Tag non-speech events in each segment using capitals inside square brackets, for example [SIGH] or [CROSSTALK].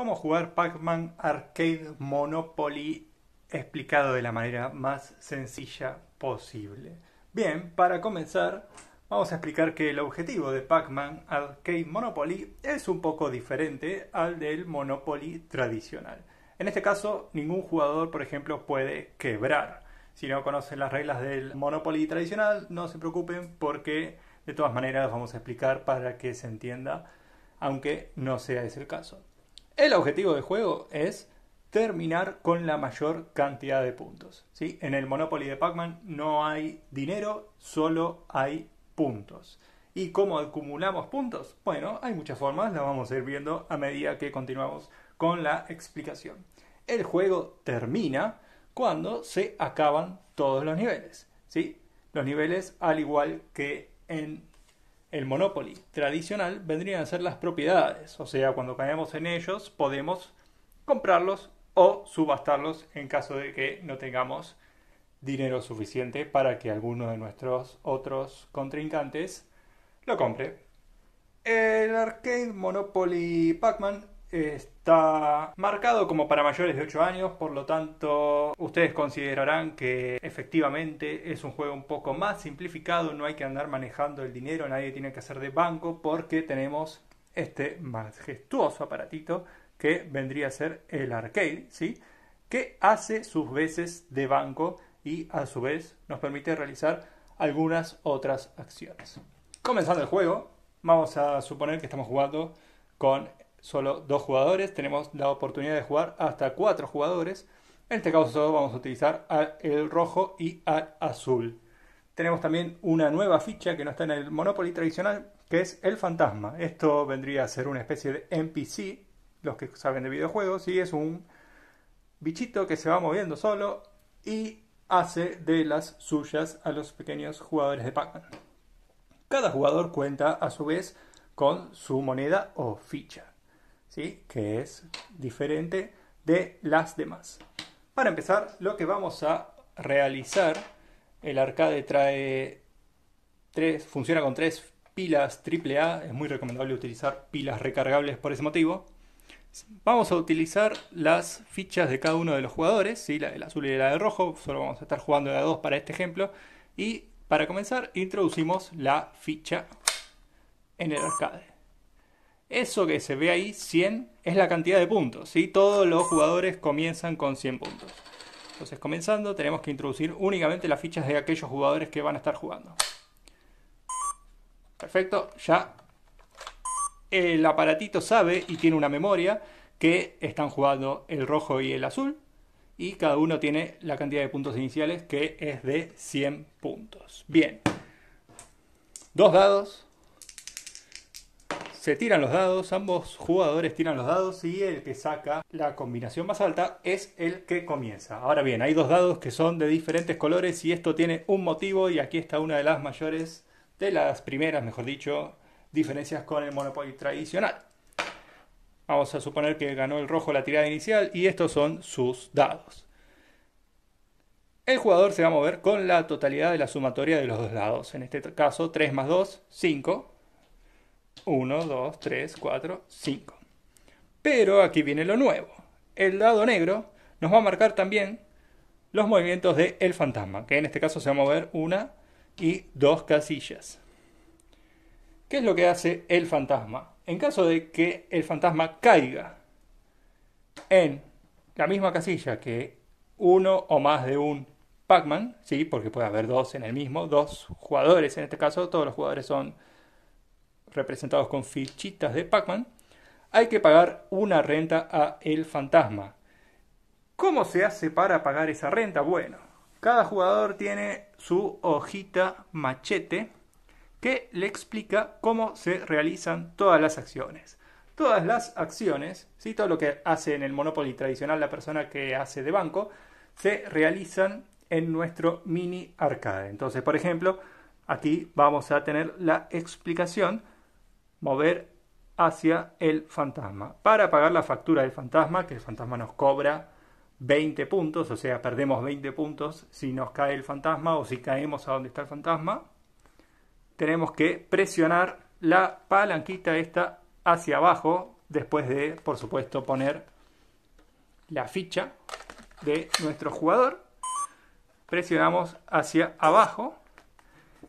cómo jugar Pac-Man Arcade Monopoly explicado de la manera más sencilla posible. Bien, para comenzar, vamos a explicar que el objetivo de Pac-Man Arcade Monopoly es un poco diferente al del Monopoly tradicional. En este caso, ningún jugador, por ejemplo, puede quebrar. Si no conocen las reglas del Monopoly tradicional, no se preocupen porque de todas maneras vamos a explicar para que se entienda, aunque no sea ese el caso. El objetivo del juego es terminar con la mayor cantidad de puntos. ¿sí? En el Monopoly de Pac-Man no hay dinero, solo hay puntos. ¿Y cómo acumulamos puntos? Bueno, hay muchas formas, las vamos a ir viendo a medida que continuamos con la explicación. El juego termina cuando se acaban todos los niveles. ¿sí? Los niveles, al igual que en el monopoly tradicional vendrían a ser las propiedades, o sea, cuando caemos en ellos podemos comprarlos o subastarlos en caso de que no tengamos dinero suficiente para que alguno de nuestros otros contrincantes lo compre. El arcade Monopoly Pac-Man está marcado como para mayores de 8 años, por lo tanto ustedes considerarán que efectivamente es un juego un poco más simplificado, no hay que andar manejando el dinero, nadie tiene que hacer de banco porque tenemos este majestuoso aparatito que vendría a ser el arcade, ¿sí? que hace sus veces de banco y a su vez nos permite realizar algunas otras acciones. Comenzando el juego, vamos a suponer que estamos jugando con solo dos jugadores, tenemos la oportunidad de jugar hasta cuatro jugadores. En este caso solo vamos a utilizar al el rojo y al azul. Tenemos también una nueva ficha que no está en el Monopoly tradicional, que es el fantasma. Esto vendría a ser una especie de NPC, los que saben de videojuegos, y es un bichito que se va moviendo solo y hace de las suyas a los pequeños jugadores de Pac-Man. Cada jugador cuenta a su vez con su moneda o ficha. ¿sí? que es diferente de las demás. Para empezar, lo que vamos a realizar, el arcade trae tres, funciona con tres pilas AAA, es muy recomendable utilizar pilas recargables por ese motivo. Vamos a utilizar las fichas de cada uno de los jugadores, ¿sí? la del azul y la del rojo, solo vamos a estar jugando de a dos para este ejemplo. Y para comenzar introducimos la ficha en el arcade. Eso que se ve ahí, 100, es la cantidad de puntos. Todos los jugadores comienzan con 100 puntos. Entonces comenzando tenemos que introducir únicamente las fichas de aquellos jugadores que van a estar jugando. Perfecto, ya el aparatito sabe y tiene una memoria que están jugando el rojo y el azul y cada uno tiene la cantidad de puntos iniciales que es de 100 puntos. Bien, dos dados, se tiran los dados, ambos jugadores tiran los dados y el que saca la combinación más alta es el que comienza. Ahora bien, hay dos dados que son de diferentes colores y esto tiene un motivo y aquí está una de las mayores, de las primeras, mejor dicho, diferencias con el Monopoly tradicional. Vamos a suponer que ganó el rojo la tirada inicial y estos son sus dados. El jugador se va a mover con la totalidad de la sumatoria de los dos dados. En este caso, 3 más 2, 5. 1, 2, 3, 4, 5. Pero aquí viene lo nuevo. El dado negro nos va a marcar también los movimientos del el fantasma, que en este caso se va a mover una y dos casillas. ¿Qué es lo que hace el fantasma? En caso de que el fantasma caiga en la misma casilla que uno o más de un Pac-Man, ¿sí? porque puede haber dos en el mismo, dos jugadores en este caso, todos los jugadores son representados con fichitas de Pac-Man, hay que pagar una renta a El Fantasma. ¿Cómo se hace para pagar esa renta? Bueno, cada jugador tiene su hojita machete que le explica cómo se realizan todas las acciones. Todas las acciones, ¿sí? todo lo que hace en el Monopoly tradicional la persona que hace de banco, se realizan en nuestro mini arcade. Entonces, por ejemplo, aquí vamos a tener la explicación mover hacia el fantasma. Para pagar la factura del fantasma, que el fantasma nos cobra 20 puntos, o sea, perdemos 20 puntos si nos cae el fantasma o si caemos a donde está el fantasma, tenemos que presionar la palanquita esta hacia abajo, después de, por supuesto, poner la ficha de nuestro jugador. Presionamos hacia abajo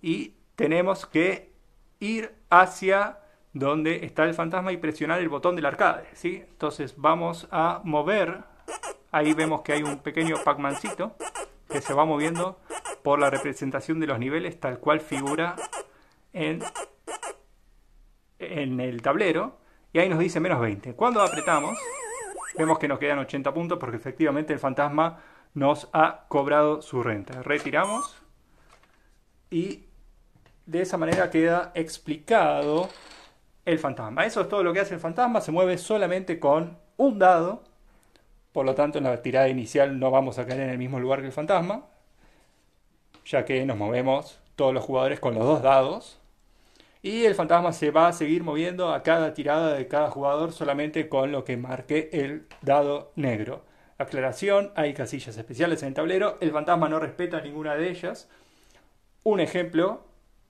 y tenemos que ir hacia donde está el fantasma y presionar el botón del arcade. ¿sí? Entonces vamos a mover. Ahí vemos que hay un pequeño Pac-Mancito que se va moviendo por la representación de los niveles tal cual figura en, en el tablero. Y ahí nos dice menos 20. Cuando apretamos, vemos que nos quedan 80 puntos porque efectivamente el fantasma nos ha cobrado su renta. Retiramos y de esa manera queda explicado el fantasma. Eso es todo lo que hace el fantasma, se mueve solamente con un dado, por lo tanto en la tirada inicial no vamos a caer en el mismo lugar que el fantasma, ya que nos movemos todos los jugadores con los dos dados. Y el fantasma se va a seguir moviendo a cada tirada de cada jugador solamente con lo que marque el dado negro. Aclaración, hay casillas especiales en el tablero, el fantasma no respeta ninguna de ellas. Un ejemplo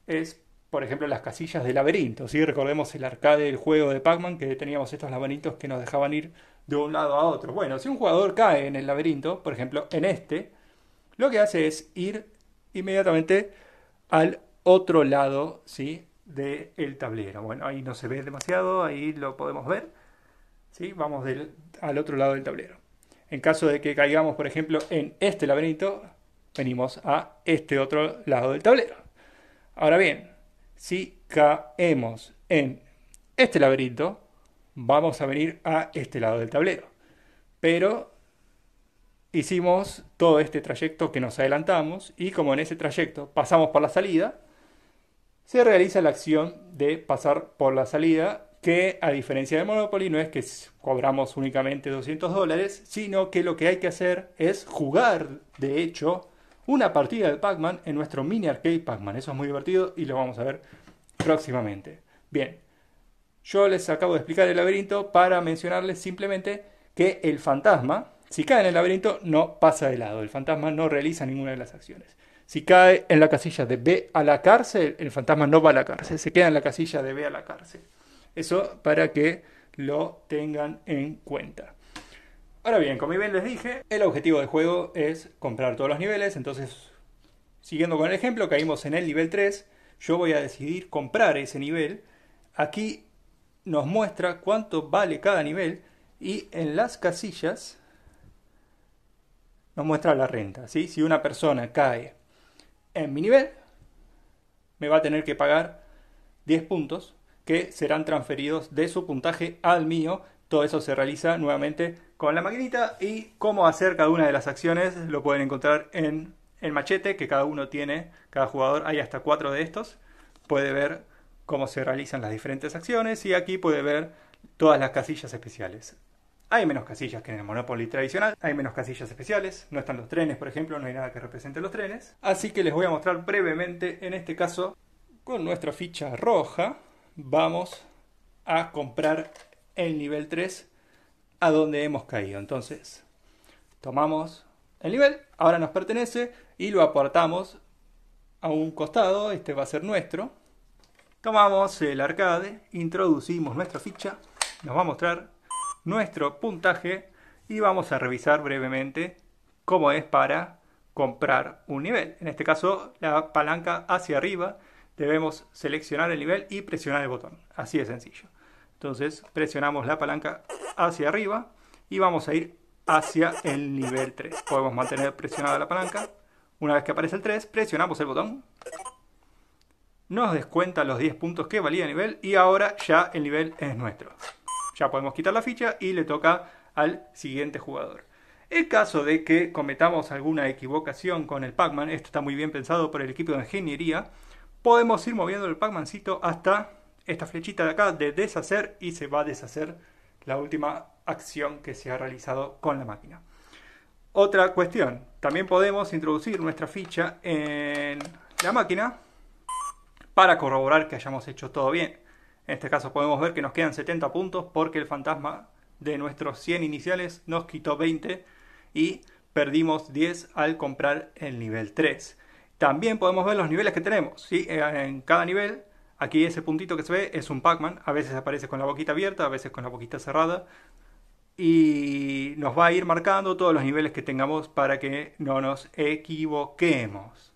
es por ejemplo, las casillas de laberinto. ¿sí? Recordemos el arcade del juego de Pac-Man, que teníamos estos laberintos que nos dejaban ir de un lado a otro. Bueno, si un jugador cae en el laberinto, por ejemplo, en este, lo que hace es ir inmediatamente al otro lado ¿sí? del tablero. Bueno, ahí no se ve demasiado, ahí lo podemos ver. ¿sí? Vamos al otro lado del tablero. En caso de que caigamos, por ejemplo, en este laberinto, venimos a este otro lado del tablero. Ahora bien, si caemos en este laberinto, vamos a venir a este lado del tablero. Pero hicimos todo este trayecto que nos adelantamos y como en ese trayecto pasamos por la salida, se realiza la acción de pasar por la salida que a diferencia de Monopoly no es que cobramos únicamente 200 dólares, sino que lo que hay que hacer es jugar, de hecho, una partida de Pac-Man en nuestro mini arcade Pac-Man. Eso es muy divertido y lo vamos a ver próximamente. Bien, yo les acabo de explicar el laberinto para mencionarles simplemente que el fantasma, si cae en el laberinto, no pasa de lado. El fantasma no realiza ninguna de las acciones. Si cae en la casilla de B a la cárcel, el fantasma no va a la cárcel, se queda en la casilla de B a la cárcel. Eso para que lo tengan en cuenta. Ahora bien, como bien les dije, el objetivo del juego es comprar todos los niveles, entonces, siguiendo con el ejemplo, caímos en el nivel 3, yo voy a decidir comprar ese nivel. Aquí nos muestra cuánto vale cada nivel y en las casillas nos muestra la renta. Si una persona cae en mi nivel, me va a tener que pagar 10 puntos que serán transferidos de su puntaje al mío. Todo eso se realiza nuevamente con la maquinita y cómo hacer cada una de las acciones lo pueden encontrar en el machete que cada uno tiene, cada jugador, hay hasta cuatro de estos, puede ver cómo se realizan las diferentes acciones y aquí puede ver todas las casillas especiales. Hay menos casillas que en el Monopoly tradicional, hay menos casillas especiales, no están los trenes, por ejemplo, no hay nada que represente los trenes. Así que les voy a mostrar brevemente, en este caso, con nuestra ficha roja, vamos a comprar el nivel 3 a donde hemos caído. Entonces, tomamos el nivel, ahora nos pertenece y lo aportamos a un costado, este va a ser nuestro. Tomamos el arcade, introducimos nuestra ficha, nos va a mostrar nuestro puntaje y vamos a revisar brevemente cómo es para comprar un nivel. En este caso, la palanca hacia arriba, debemos seleccionar el nivel y presionar el botón. Así de sencillo. Entonces presionamos la palanca hacia arriba y vamos a ir hacia el nivel 3. Podemos mantener presionada la palanca. Una vez que aparece el 3, presionamos el botón. Nos descuenta los 10 puntos que valía el nivel y ahora ya el nivel es nuestro. Ya podemos quitar la ficha y le toca al siguiente jugador. En caso de que cometamos alguna equivocación con el Pac-Man, esto está muy bien pensado por el equipo de ingeniería, podemos ir moviendo el Pac-Mancito hasta esta flechita de acá de deshacer y se va a deshacer la última acción que se ha realizado con la máquina. Otra cuestión, también podemos introducir nuestra ficha en la máquina para corroborar que hayamos hecho todo bien. En este caso podemos ver que nos quedan 70 puntos porque el fantasma de nuestros 100 iniciales nos quitó 20 y perdimos 10 al comprar el nivel 3. También podemos ver los niveles que tenemos. En cada nivel Aquí ese puntito que se ve es un Pac-Man, a veces aparece con la boquita abierta, a veces con la boquita cerrada, y nos va a ir marcando todos los niveles que tengamos para que no nos equivoquemos.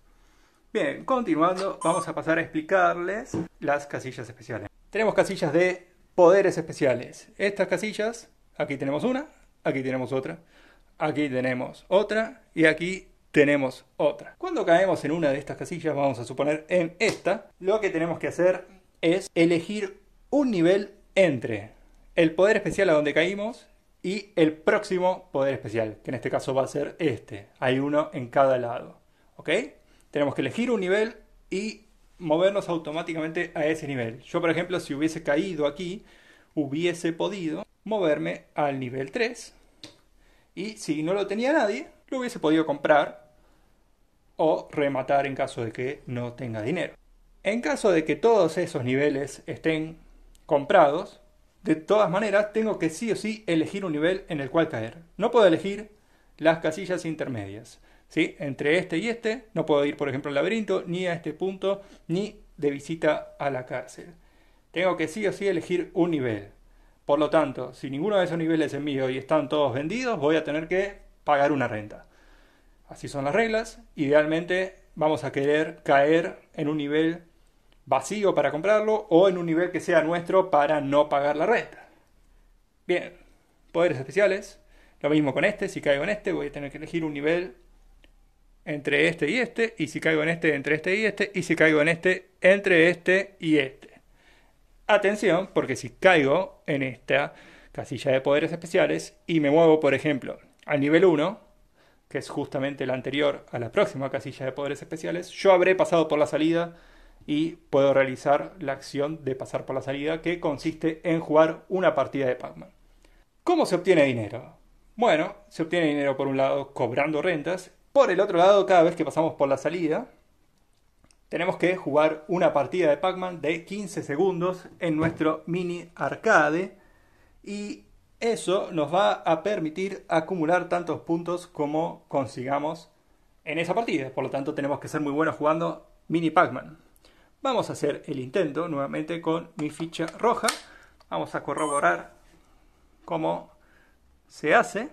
Bien, continuando, vamos a pasar a explicarles las casillas especiales. Tenemos casillas de poderes especiales. Estas casillas, aquí tenemos una, aquí tenemos otra, aquí tenemos otra y aquí tenemos otra. Cuando caemos en una de estas casillas, vamos a suponer en esta, lo que tenemos que hacer es elegir un nivel entre el poder especial a donde caímos y el próximo poder especial, que en este caso va a ser este. Hay uno en cada lado. ¿Ok? Tenemos que elegir un nivel y movernos automáticamente a ese nivel. Yo, por ejemplo, si hubiese caído aquí, hubiese podido moverme al nivel 3. Y si no lo tenía nadie, lo hubiese podido comprar o rematar en caso de que no tenga dinero. En caso de que todos esos niveles estén comprados, de todas maneras tengo que sí o sí elegir un nivel en el cual caer. No puedo elegir las casillas intermedias. ¿sí? Entre este y este no puedo ir, por ejemplo, al laberinto, ni a este punto, ni de visita a la cárcel. Tengo que sí o sí elegir un nivel. Por lo tanto, si ninguno de esos niveles es mío y están todos vendidos, voy a tener que pagar una renta. Así son las reglas. Idealmente vamos a querer caer en un nivel vacío para comprarlo o en un nivel que sea nuestro para no pagar la renta. Bien, poderes especiales. Lo mismo con este, si caigo en este voy a tener que elegir un nivel entre este y este, y si caigo en este, entre este y este, y si caigo en este, entre este y este. Atención, porque si caigo en esta casilla de poderes especiales y me muevo, por ejemplo, al nivel 1, que es justamente la anterior a la próxima casilla de poderes especiales, yo habré pasado por la salida y puedo realizar la acción de pasar por la salida que consiste en jugar una partida de Pac-Man. ¿Cómo se obtiene dinero? Bueno, se obtiene dinero por un lado cobrando rentas, por el otro lado cada vez que pasamos por la salida tenemos que jugar una partida de Pac-Man de 15 segundos en nuestro mini arcade y eso nos va a permitir acumular tantos puntos como consigamos en esa partida. Por lo tanto, tenemos que ser muy buenos jugando Mini Pac-Man. Vamos a hacer el intento nuevamente con mi ficha roja. Vamos a corroborar cómo se hace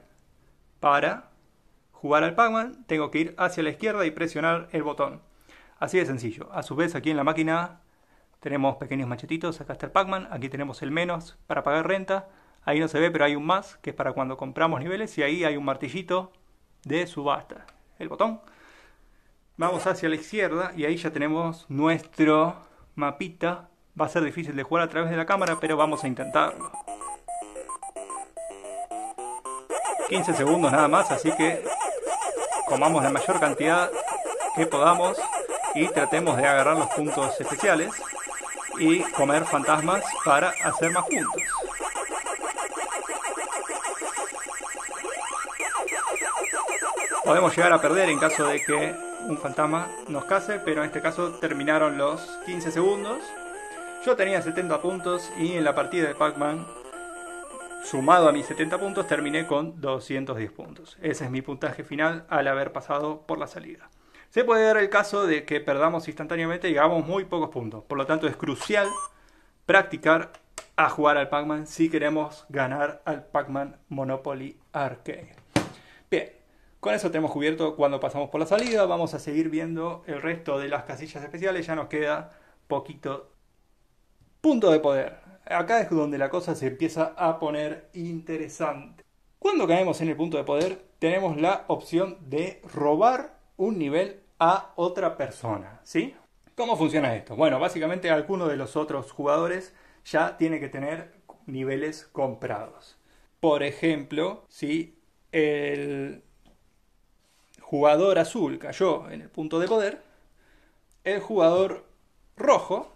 para jugar al Pac-Man. Tengo que ir hacia la izquierda y presionar el botón. Así de sencillo. A su vez, aquí en la máquina tenemos pequeños machetitos. Acá está el Pac-Man. Aquí tenemos el menos para pagar renta. Ahí no se ve, pero hay un más, que es para cuando compramos niveles, y ahí hay un martillito de subasta. El botón. Vamos hacia la izquierda y ahí ya tenemos nuestro mapita. Va a ser difícil de jugar a través de la cámara, pero vamos a intentarlo. 15 segundos nada más, así que comamos la mayor cantidad que podamos y tratemos de agarrar los puntos especiales y comer fantasmas para hacer más puntos. podemos llegar a perder en caso de que un fantasma nos case, pero en este caso terminaron los 15 segundos. Yo tenía 70 puntos y en la partida de Pac-Man, sumado a mis 70 puntos, terminé con 210 puntos. Ese es mi puntaje final al haber pasado por la salida. Se puede dar el caso de que perdamos instantáneamente y hagamos muy pocos puntos. Por lo tanto, es crucial practicar a jugar al Pac-Man si queremos ganar al Pac-Man Monopoly Arcade. Bien, con eso tenemos cubierto cuando pasamos por la salida. Vamos a seguir viendo el resto de las casillas especiales. Ya nos queda poquito punto de poder. Acá es donde la cosa se empieza a poner interesante. Cuando caemos en el punto de poder, tenemos la opción de robar un nivel a otra persona. ¿Sí? ¿Cómo funciona esto? Bueno, básicamente alguno de los otros jugadores ya tiene que tener niveles comprados. Por ejemplo, si el jugador azul cayó en el punto de poder, el jugador rojo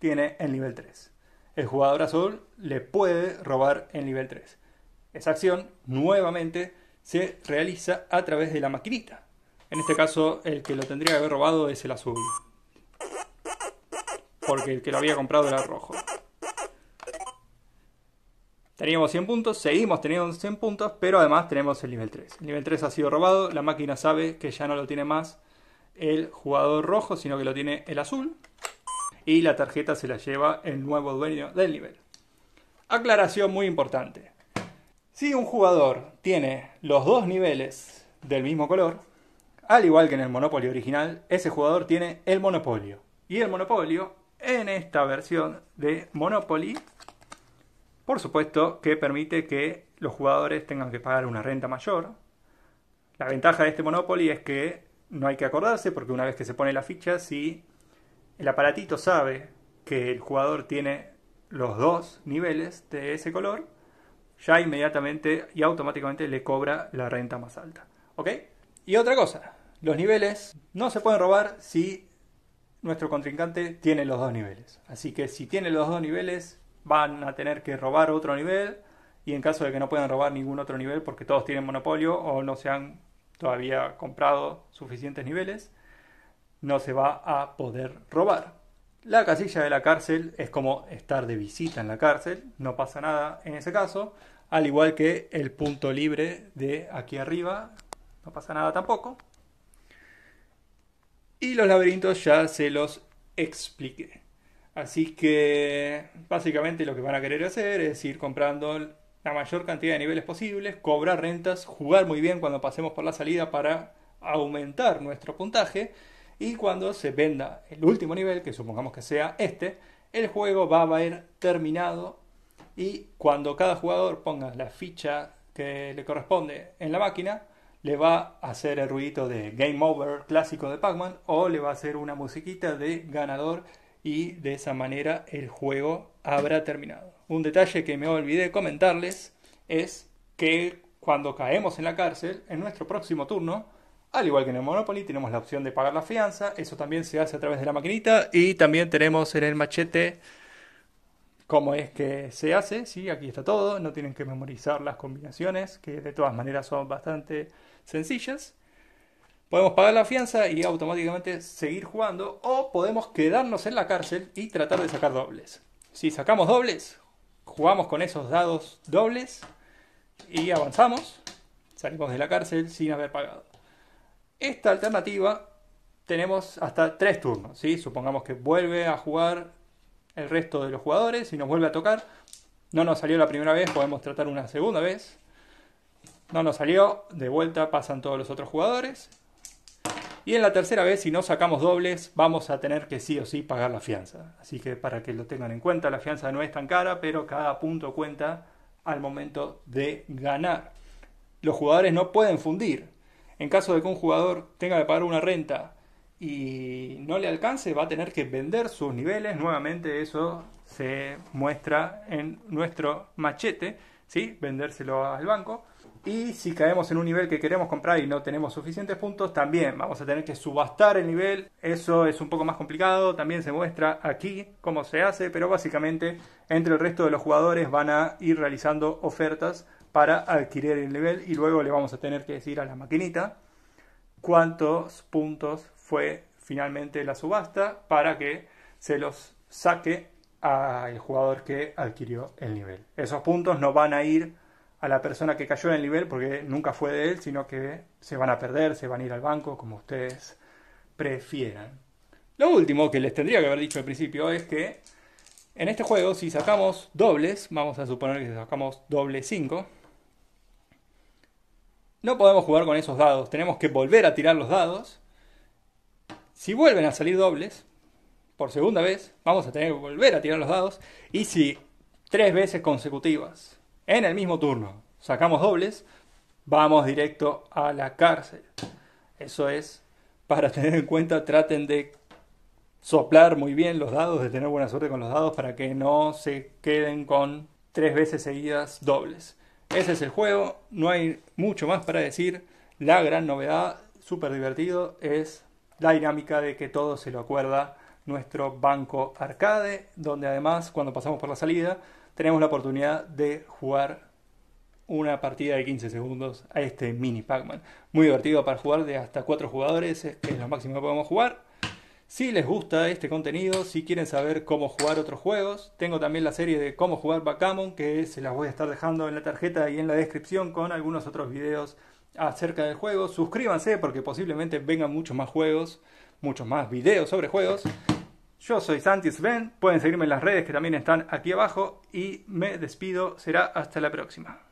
tiene el nivel 3. El jugador azul le puede robar el nivel 3. Esa acción nuevamente se realiza a través de la maquinita. En este caso, el que lo tendría que haber robado es el azul. Porque el que lo había comprado era rojo. Teníamos 100 puntos, seguimos teniendo 100 puntos, pero además tenemos el nivel 3. El nivel 3 ha sido robado, la máquina sabe que ya no lo tiene más el jugador rojo, sino que lo tiene el azul. Y la tarjeta se la lleva el nuevo dueño del nivel. Aclaración muy importante. Si un jugador tiene los dos niveles del mismo color, al igual que en el Monopoly original, ese jugador tiene el monopolio. Y el monopolio, en esta versión de Monopoly, por supuesto que permite que los jugadores tengan que pagar una renta mayor. La ventaja de este Monopoly es que no hay que acordarse porque una vez que se pone la ficha, si el aparatito sabe que el jugador tiene los dos niveles de ese color, ya inmediatamente y automáticamente le cobra la renta más alta. ¿Ok? Y otra cosa, los niveles no se pueden robar si nuestro contrincante tiene los dos niveles. Así que si tiene los dos niveles, van a tener que robar otro nivel y en caso de que no puedan robar ningún otro nivel porque todos tienen monopolio o no se han todavía comprado suficientes niveles, no se va a poder robar. La casilla de la cárcel es como estar de visita en la cárcel, no pasa nada en ese caso, al igual que el punto libre de aquí arriba, no pasa nada tampoco. Y los laberintos ya se los expliqué. Así que básicamente lo que van a querer hacer es ir comprando la mayor cantidad de niveles posibles, cobrar rentas, jugar muy bien cuando pasemos por la salida para aumentar nuestro puntaje y cuando se venda el último nivel, que supongamos que sea este, el juego va a ir terminado y cuando cada jugador ponga la ficha que le corresponde en la máquina, le va a hacer el ruidito de Game Over clásico de Pac-Man o le va a hacer una musiquita de ganador y de esa manera el juego habrá terminado. Un detalle que me olvidé comentarles es que cuando caemos en la cárcel, en nuestro próximo turno, al igual que en el Monopoly, tenemos la opción de pagar la fianza. Eso también se hace a través de la maquinita. Y también tenemos en el machete cómo es que se hace. Sí, aquí está todo. No tienen que memorizar las combinaciones, que de todas maneras son bastante sencillas. Podemos pagar la fianza y automáticamente seguir jugando o podemos quedarnos en la cárcel y tratar de sacar dobles. Si sacamos dobles, jugamos con esos dados dobles y avanzamos, salimos de la cárcel sin haber pagado. Esta alternativa tenemos hasta tres turnos, supongamos que vuelve a jugar el resto de los jugadores y nos vuelve a tocar. No nos salió la primera vez, podemos tratar una segunda vez. No nos salió, de vuelta pasan todos los otros jugadores y en la tercera vez, si no sacamos dobles, vamos a tener que sí o sí pagar la fianza. Así que para que lo tengan en cuenta, la fianza no es tan cara, pero cada punto cuenta al momento de ganar. Los jugadores no pueden fundir. En caso de que un jugador tenga que pagar una renta y no le alcance, va a tener que vender sus niveles. Nuevamente eso se muestra en nuestro machete, ¿sí? Vendérselo al banco. Y si caemos en un nivel que queremos comprar y no tenemos suficientes puntos, también vamos a tener que subastar el nivel. Eso es un poco más complicado, también se muestra aquí cómo se hace, pero básicamente entre el resto de los jugadores van a ir realizando ofertas para adquirir el nivel y luego le vamos a tener que decir a la maquinita cuántos puntos fue finalmente la subasta para que se los saque al jugador que adquirió el nivel. Esos puntos no van a ir a la persona que cayó en el nivel porque nunca fue de él, sino que se van a perder, se van a ir al banco, como ustedes prefieran. Lo último que les tendría que haber dicho al principio es que en este juego, si sacamos dobles, vamos a suponer que sacamos doble 5, no podemos jugar con esos dados, tenemos que volver a tirar los dados. Si vuelven a salir dobles, por segunda vez, vamos a tener que volver a tirar los dados. Y si tres veces consecutivas en el mismo turno sacamos dobles, vamos directo a la cárcel. Eso es, para [LAUGHS] tener en cuenta, traten de soplar muy bien los dados, de tener buena suerte con los dados para que no se queden con tres veces seguidas dobles. Ese es el juego, no hay mucho más para decir. La gran novedad, súper divertido, es la dinámica de que todo se lo acuerda nuestro banco arcade, donde además cuando pasamos por la salida tenemos la oportunidad de jugar una partida de 15 segundos a este mini Pac-Man. Muy divertido para jugar de hasta 4 jugadores, es lo máximo que podemos jugar. Si les gusta este contenido, si quieren saber cómo jugar otros juegos, tengo también la serie de cómo jugar Pac-Man, que se las voy a estar dejando en la tarjeta y en la descripción con algunos otros videos acerca del juego. Suscríbanse porque posiblemente vengan muchos más juegos, muchos más videos sobre juegos. Yo soy Santi Sven, pueden seguirme en las redes que también están aquí abajo y me despido, será hasta la próxima.